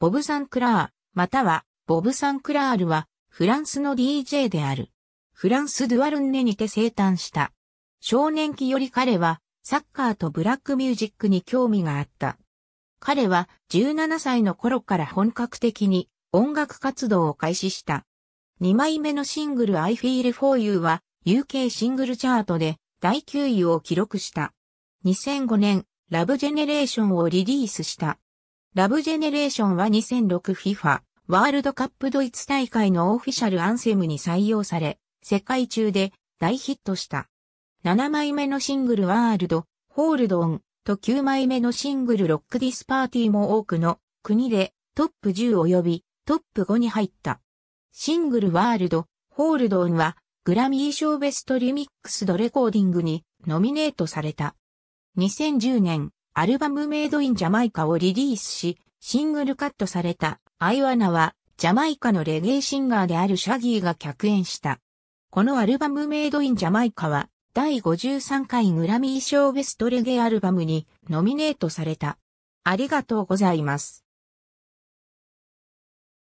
ボブ・サンクラー、または、ボブ・サンクラールは、フランスの DJ である。フランス・ドゥアルンネにて生誕した。少年期より彼は、サッカーとブラックミュージックに興味があった。彼は17歳の頃から本格的に音楽活動を開始した。2枚目のシングル I Feel For You は UK シングルチャートで第9位を記録した。2005年、ラブジェネレーションをリリースした。ラブジェネレーションは 2006FIFA ワールドカップドイツ大会のオフィシャルアンセムに採用され、世界中で大ヒットした。7枚目のシングルワールド、ホールドオンと9枚目のシングルロックディスパーティーも多くの国でトップ10及びトップ5に入った。シングルワールド、ホールドオンはグラミー賞ベストリミックスドレコーディングにノミネートされた。2010年アルバムメイドインジャマイカをリリースし、シングルカットされたアイワナは、ジャマイカのレゲエシンガーであるシャギーが客演した。このアルバムメイドインジャマイカは、第53回グラミー賞ベストレゲエアルバムにノミネートされた。ありがとうございます。